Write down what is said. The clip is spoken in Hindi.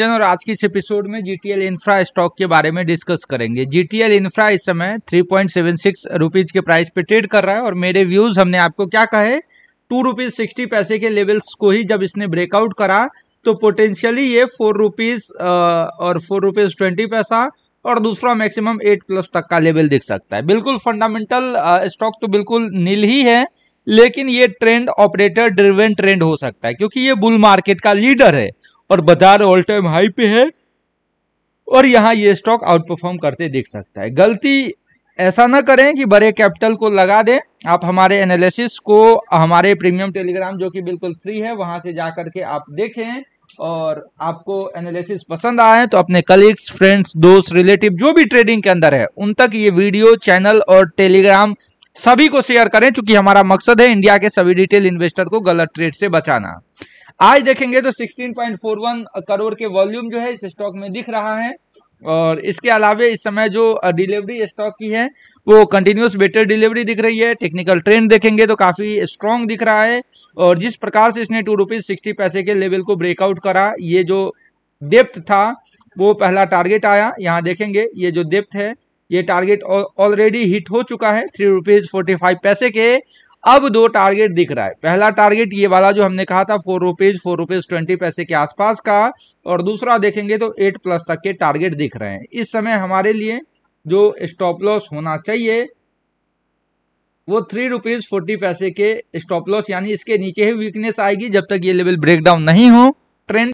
जन और आज के इस एपिसोड में जी इंफ्रा स्टॉक के बारे में डिस्कस करेंगे एल इंफ्रा इस समय 3.76 रुपीज के प्राइस पे ट्रेड कर रहा है और मेरे व्यूज हमने आपको क्या कहे टू रुपीज सिक्सटी पैसे के लेवल्स को ही जब इसने ब्रेकआउट करा तो पोटेंशियली ये फोर रुपीज और फोर रुपीज ट्वेंटी पैसा और दूसरा मैक्सिमम एट प्लस तक का लेवल दिख सकता है बिल्कुल फंडामेंटल स्टॉक तो बिल्कुल नील ही है लेकिन ये ट्रेंड ऑपरेटर ड्रिवेन ट्रेंड हो सकता है क्योंकि ये बुल मार्केट का लीडर है और बाजार ऑल टाइम हाई पे है और यहाँ ये स्टॉक आउट परफॉर्म करते देख सकता है गलती ऐसा ना करें कि बड़े कैपिटल को लगा दें आप हमारे एनालिसिस को हमारे प्रीमियम टेलीग्राम जो कि बिल्कुल फ्री है वहां से जा करके आप देखें और आपको एनालिसिस पसंद आए तो अपने कलीग्स फ्रेंड्स दोस्त रिलेटिव जो भी ट्रेडिंग के अंदर है उन तक ये वीडियो चैनल और टेलीग्राम सभी को शेयर करें क्योंकि हमारा मकसद है इंडिया के सभी रिटेल इन्वेस्टर को गलत ट्रेड से बचाना आज देखेंगे तो 16.41 करोड़ के वॉल्यूम जो है इस स्टॉक में दिख रहा है और इसके अलावे इस समय जो डिलीवरी स्टॉक की है वो कंटिन्यूस बेटर डिलीवरी दिख रही है टेक्निकल ट्रेंड देखेंगे तो काफ़ी स्ट्रांग दिख रहा है और जिस प्रकार से इसने टू रुपीज़ सिक्सटी पैसे के लेवल को ब्रेकआउट करा ये जो डेप्थ था वो पहला टारगेट आया यहाँ देखेंगे ये जो डेप्थ है ये टारगेट ऑलरेडी हिट हो चुका है थ्री रुपीज़ फोर्टी फाइव पैसे के अब दो टारगेट दिख रहा है पहला टारगेट ये वाला जो हमने कहा था four rupees four rupees twenty पैसे के आसपास का और दूसरा देखेंगे तो एट प्लस तक के टारगेट दिख रहे हैं इस समय हमारे लिए जो स्टॉप लॉस होना चाहिए वो थ्री रुपीज फोर्टी पैसे के स्टॉप लॉस यानी इसके नीचे ही वीकनेस आएगी जब तक ये लेवल ब्रेक डाउन नहीं हो ट्रेंड